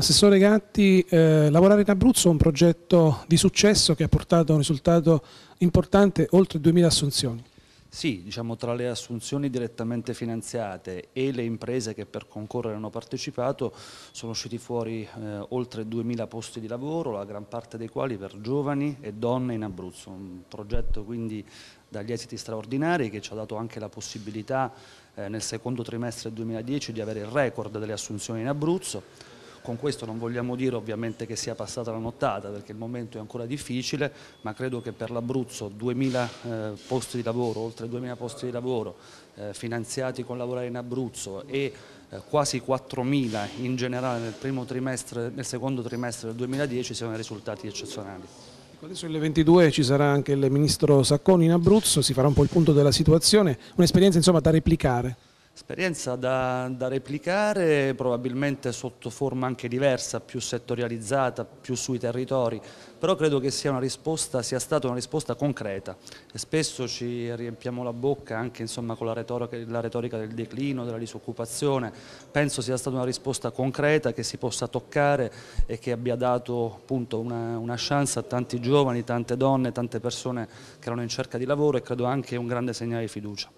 Assessore Gatti, eh, lavorare in Abruzzo è un progetto di successo che ha portato a un risultato importante, oltre 2.000 assunzioni. Sì, diciamo tra le assunzioni direttamente finanziate e le imprese che per concorrere hanno partecipato sono usciti fuori eh, oltre 2.000 posti di lavoro, la gran parte dei quali per giovani e donne in Abruzzo. Un progetto quindi dagli esiti straordinari che ci ha dato anche la possibilità eh, nel secondo trimestre 2010 di avere il record delle assunzioni in Abruzzo con questo non vogliamo dire ovviamente che sia passata la nottata perché il momento è ancora difficile, ma credo che per l'Abruzzo 2000 eh, posti di lavoro, oltre 2000 posti di lavoro eh, finanziati con lavorare in Abruzzo e eh, quasi 4.000 in generale nel, nel secondo trimestre del 2010 siano risultati eccezionali. Ecco, adesso alle 22 ci sarà anche il ministro Sacconi in Abruzzo, si farà un po' il punto della situazione, un'esperienza insomma da replicare. Esperienza da, da, replicare probabilmente sotto forma anche diversa, più settorializzata, più sui territori, però credo che sia, risposta, sia stata una risposta concreta e spesso ci riempiamo la bocca anche insomma, con la retorica, la retorica, del declino, della disoccupazione, penso sia stata una risposta concreta che si possa toccare e che abbia dato appunto, una, una chance a tanti giovani, tante donne, tante persone che erano in cerca di lavoro e credo anche un grande segnale di fiducia.